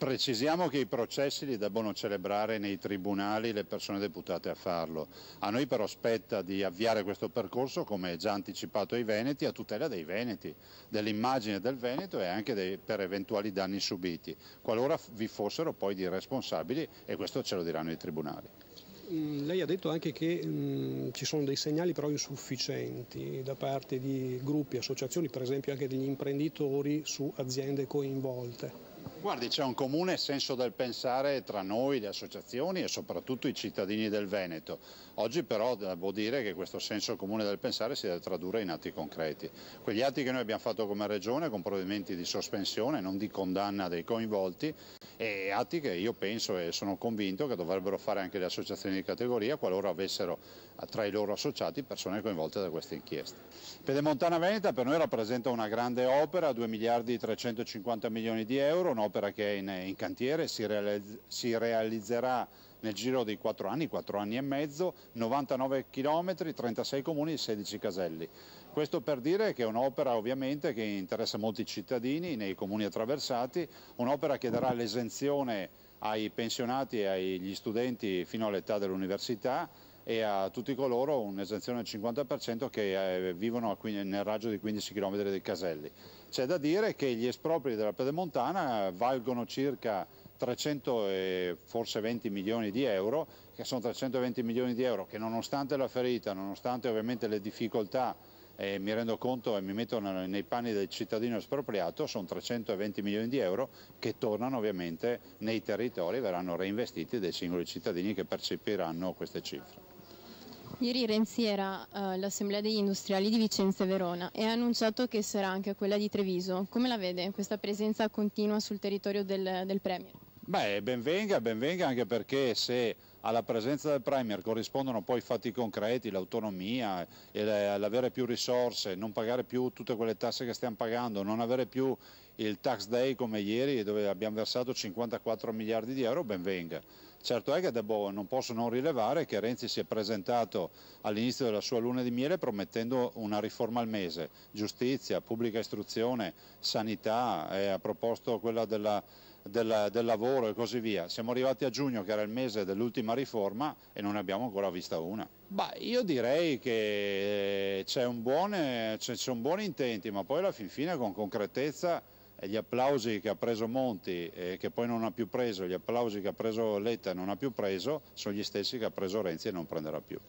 Precisiamo che i processi li debbono celebrare nei tribunali le persone deputate a farlo. A noi però spetta di avviare questo percorso, come già anticipato ai Veneti, a tutela dei Veneti, dell'immagine del Veneto e anche dei, per eventuali danni subiti, qualora vi fossero poi di responsabili e questo ce lo diranno i tribunali mm, lei ha detto anche che mh, mm, ci sono dei segnali però insufficienti da parte di gruppi, associazioni, per esempio anche degli imprenditori su aziende coinvolte. Guardi, c'è un comune senso del pensare tra noi, le associazioni e soprattutto i cittadini del Veneto. Oggi però devo dire che questo senso comune del pensare si deve tradurre in atti concreti. Quegli atti che noi abbiamo fatto come Regione con provvedimenti di sospensione, non di condanna dei coinvolti, e atti che io penso e sono convinto che dovrebbero fare anche le associazioni di categoria qualora avessero tra i loro associati persone coinvolte da queste inchieste. Pedemontana Veneta per noi rappresenta una grande opera, 2 miliardi 350 milioni di euro, un'opera che è in, in cantiere, si, realizz si realizzerà nel giro di 4 anni, 4 anni e mezzo, 99 km, 36 comuni e 16 caselli. Questo per dire che è un'opera ovviamente che interessa molti cittadini nei comuni attraversati, un'opera che darà l'esenzione ai pensionati e agli studenti fino all'età dell'università e a tutti coloro un'esenzione del 50% che eh, vivono nel raggio di 15 km dei caselli. C'è da dire che gli espropri della Pedemontana valgono circa 320 milioni di euro, che sono 320 milioni di euro che nonostante la ferita, nonostante ovviamente le difficoltà, eh, mi rendo conto e mi metto nei panni del cittadino espropriato, sono 320 milioni di euro che tornano ovviamente nei territori, e verranno reinvestiti dai singoli cittadini che percepiranno queste cifre. Ieri Renzi era all'Assemblea eh, degli Industriali di Vicenza e Verona e ha annunciato che sarà anche quella di Treviso. Come la vede questa presenza continua sul territorio del, del Premier? Beh, benvenga, benvenga anche perché se alla presenza del Premier corrispondono poi i fatti concreti, l'autonomia, l'avere più risorse, non pagare più tutte quelle tasse che stiamo pagando, non avere più il tax day come ieri dove abbiamo versato 54 miliardi di euro, benvenga. Certo è che debbo, non posso non rilevare che Renzi si è presentato all'inizio della sua luna di miele promettendo una riforma al mese, giustizia, pubblica istruzione, sanità, ha proposto quella della del, del, lavoro e così via. Siamo arrivati a giugno che era il mese dell'ultima riforma e non ne abbiamo ancora vista una. Bah, io direi che eh, c'è un, buone, c'è, c'è un intenti, ma poi alla fin fine con concretezza eh, gli applausi che ha preso Monti e eh, che poi non ha più preso, gli applausi che ha preso Letta e non ha più preso, sono gli stessi che ha preso Renzi e non prenderà più.